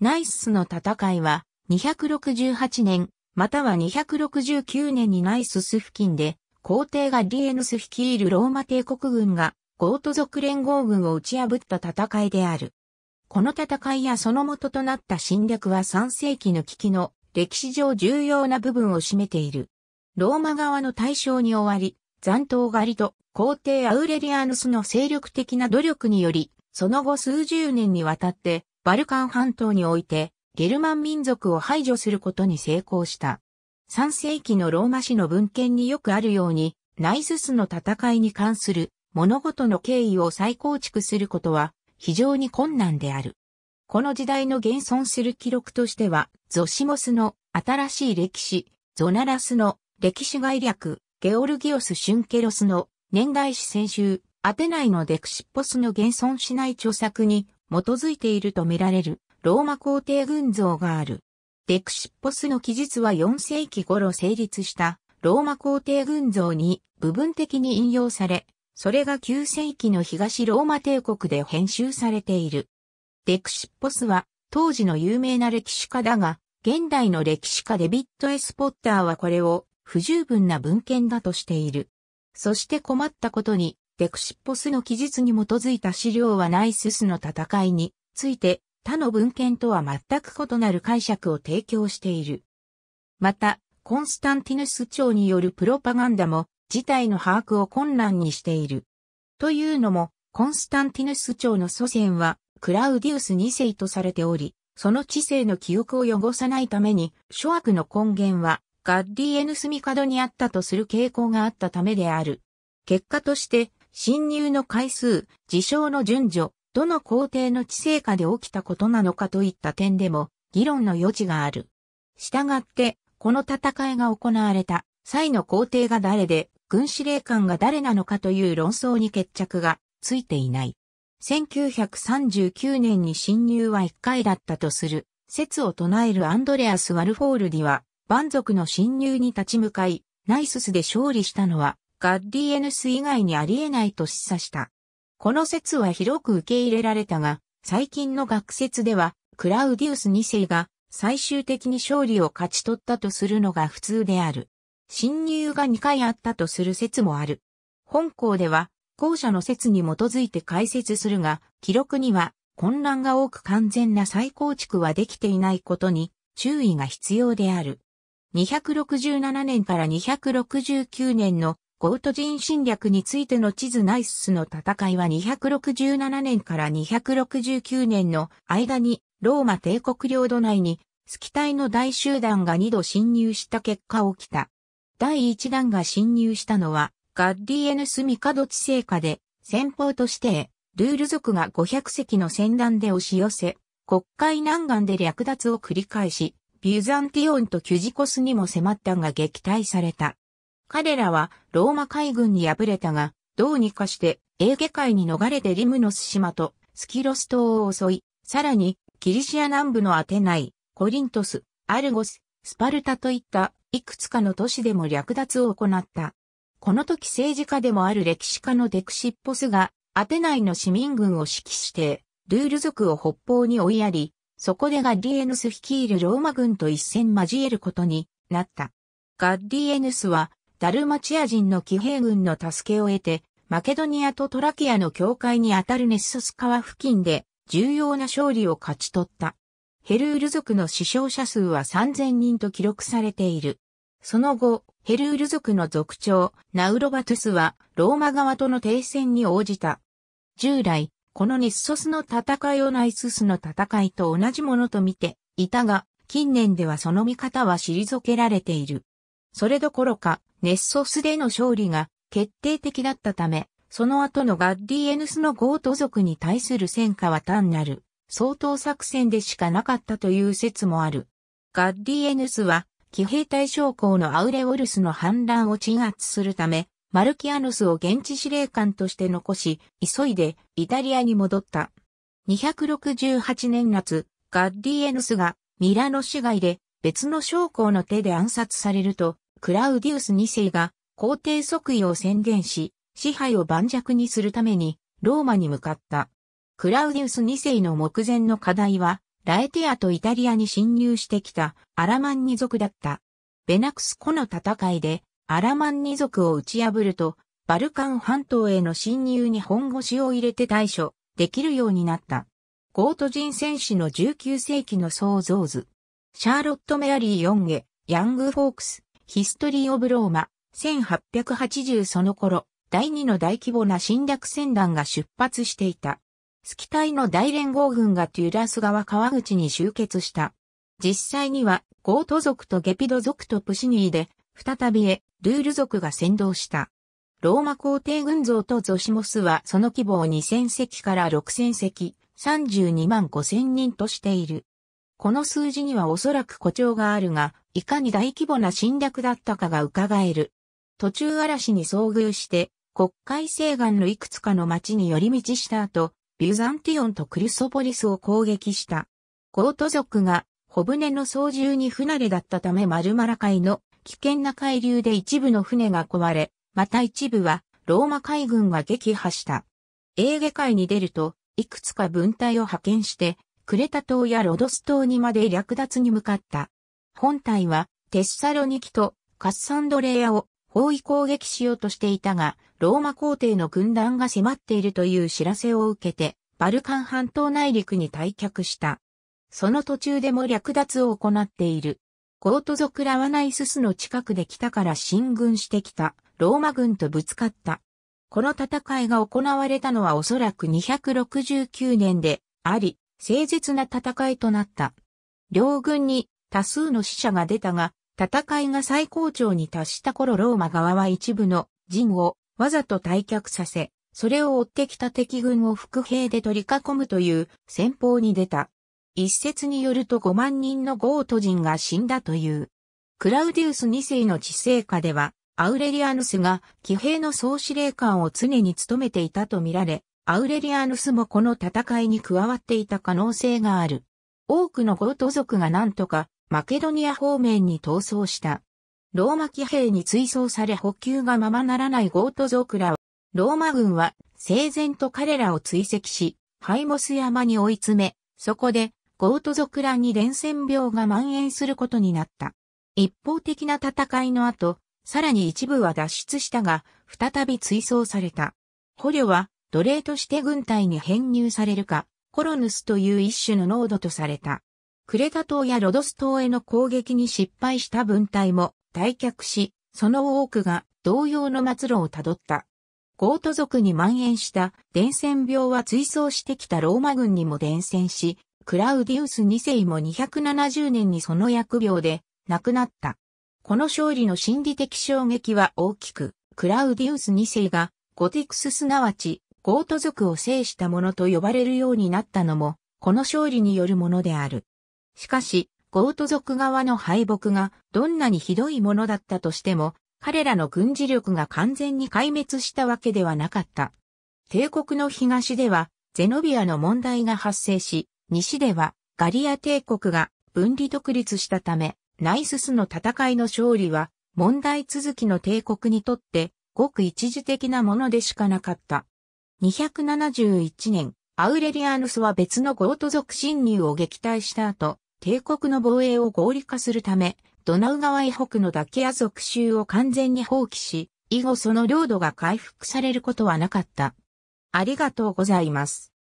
ナイススの戦いは、268年、または269年にナイスス付近で、皇帝がディエヌス率いるローマ帝国軍が、ゴート族連合軍を打ち破った戦いである。この戦いやその元となった侵略は3世紀の危機の歴史上重要な部分を占めている。ローマ側の対象に終わり、残党狩りと皇帝アウレリアヌスの勢力的な努力により、その後数十年にわたってバルカン半島において、ゲルマン民族を排除することに成功した。3世紀のローマ史の文献によくあるように、ナイズスの戦いに関する物事の経緯を再構築することは非常に困難である。この時代の現存する記録としては、ゾシモスの新しい歴史、ゾナラスの歴史概略、ゲオルギオス・シュンケロスの年代史先週、アテナイのデクシッポスの現存しない著作に基づいているとみられるローマ皇帝群像がある。デクシッポスの記述は4世紀頃成立したローマ皇帝群像に部分的に引用され、それが9世紀の東ローマ帝国で編集されている。デクシッポスは当時の有名な歴史家だが、現代の歴史家デビッド・エスポッターはこれを不十分な文献だとしている。そして困ったことに、デクシッポスの記述に基づいた資料はナイススの戦いについて他の文献とは全く異なる解釈を提供している。また、コンスタンティヌス朝によるプロパガンダも事態の把握を困難にしている。というのも、コンスタンティヌス朝の祖先はクラウディウス2世とされており、その知性の記憶を汚さないために、諸悪の根源はガッディエヌスミカドにあったとする傾向があったためである。結果として、侵入の回数、事象の順序、どの工程の知性下で起きたことなのかといった点でも議論の余地がある。従って、この戦いが行われた際の工程が誰で、軍司令官が誰なのかという論争に決着がついていない。1939年に侵入は1回だったとする説を唱えるアンドレアス・ワルフォールディは、蛮族の侵入に立ち向かい、ナイススで勝利したのは、ガッィエヌス以外にありえないと示唆した。この説は広く受け入れられたが、最近の学説では、クラウディウス2世が最終的に勝利を勝ち取ったとするのが普通である。侵入が2回あったとする説もある。本校では、後者の説に基づいて解説するが、記録には混乱が多く完全な再構築はできていないことに注意が必要である。267年から269年のゴート人侵略についての地図ナイススの戦いは267年から269年の間にローマ帝国領土内にスキタイの大集団が2度侵入した結果起きた。第1弾が侵入したのはガッディエヌスミカド地政下で先方としてルール族が500隻の戦団で押し寄せ、国会南岸で略奪を繰り返し、ビュザンティオンとキュジコスにも迫ったが撃退された。彼らはローマ海軍に敗れたが、どうにかしてエーゲ海に逃れてリムノス島とスキロス島を襲い、さらにキリシア南部のアテナイ、コリントス、アルゴス、スパルタといったいくつかの都市でも略奪を行った。この時政治家でもある歴史家のデクシッポスがアテナイの市民軍を指揮して、ルール族を北方に追いやり、そこでガッリエヌス率いるローマ軍と一戦交えることになった。ガッリエヌスはダルマチア人の騎兵軍の助けを得て、マケドニアとトラキアの境界にあたるネッソス川付近で重要な勝利を勝ち取った。ヘルール族の死傷者数は3000人と記録されている。その後、ヘルール族の族長、ナウロバトゥスは、ローマ側との停戦に応じた。従来、このネッソスの戦いをナイススの戦いと同じものと見ていたが、近年ではその見方は退けられている。それどころか、ネッソスでの勝利が決定的だったため、その後のガッディエヌスのゴート族に対する戦果は単なる相当作戦でしかなかったという説もある。ガッディエヌスは、騎兵隊将校のアウレオルスの反乱を鎮圧するため、マルキアヌスを現地司令官として残し、急いでイタリアに戻った。268年夏、ガッディエヌスがミラノ市街で別の将校の手で暗殺されると、クラウディウス2世が皇帝即位を宣言し、支配を盤石にするためにローマに向かった。クラウディウス2世の目前の課題は、ラエティアとイタリアに侵入してきたアラマンニ族だった。ベナクス湖の戦いでアラマンニ族を打ち破ると、バルカン半島への侵入に本腰を入れて対処できるようになった。ゴート人戦士の19世紀の創造図。シャーロット・メアリー・ヨンゲ、ヤング・フォークス、ヒストリー・オブ・ローマ、1880その頃、第2の大規模な侵略戦団が出発していた。スキタイの大連合軍がテュラス川川口に集結した。実際には、ゴート族とゲピド族とプシニーで、再びへ、ルール族が先導した。ローマ皇帝軍像とゾシモスはその規模を2000隻から6000隻、32万5000人としている。この数字にはおそらく誇張があるが、いかに大規模な侵略だったかが伺える。途中嵐に遭遇して、国会西岸のいくつかの町に寄り道した後、ビュザンティオンとクリソポリスを攻撃した。コート族が、小舟の操縦に不慣れだったためマルマラ海の危険な海流で一部の船が壊れ、また一部はローマ海軍が撃破した。エーゲ海に出ると、いくつか分隊を派遣して、クレタ島やロドス島にまで略奪に向かった。本体はテッサロニキとカッサンドレアを包囲攻撃しようとしていたが、ローマ皇帝の軍団が迫っているという知らせを受けて、バルカン半島内陸に退却した。その途中でも略奪を行っている。ゴート族ラワナイススの近くで北から進軍してきたローマ軍とぶつかった。この戦いが行われたのはおそらく269年であり、誠実な戦いとなった。両軍に多数の死者が出たが、戦いが最高潮に達した頃ローマ側は一部の陣をわざと退却させ、それを追ってきた敵軍を副兵で取り囲むという戦法に出た。一説によると5万人のゴート人が死んだという。クラウディウス2世の治世下では、アウレリアヌスが騎兵の総司令官を常に務めていたとみられ、アウレリアヌスもこの戦いに加わっていた可能性がある。多くのゴート族が何とかマケドニア方面に逃走した。ローマ騎兵に追走され補給がままならないゴート族らは、ローマ軍は整然と彼らを追跡し、ハイモス山に追い詰め、そこでゴート族らに伝染病が蔓延することになった。一方的な戦いの後、さらに一部は脱出したが、再び追走された。捕虜は奴隷として軍隊に編入されるか、コロヌスという一種の濃度とされた。クレタ島やロドス島への攻撃に失敗した軍隊も退却し、その多くが同様の末路をたどった。ゴート族に蔓延した伝染病は追走してきたローマ軍にも伝染し、クラウディウス2世も270年にその薬病で亡くなった。この勝利の心理的衝撃は大きく、クラウディウス2世がゴティクスすなわちゴート族を制したものと呼ばれるようになったのも、この勝利によるものである。しかし、ゴート族側の敗北がどんなにひどいものだったとしても、彼らの軍事力が完全に壊滅したわけではなかった。帝国の東では、ゼノビアの問題が発生し、西では、ガリア帝国が分離独立したため、ナイススの戦いの勝利は、問題続きの帝国にとって、ごく一時的なものでしかなかった。271年、アウレリアヌスは別のゴート族侵入を撃退した後、帝国の防衛を合理化するため、ドナウ川以北のダキア族州を完全に放棄し、以後その領土が回復されることはなかった。ありがとうございます。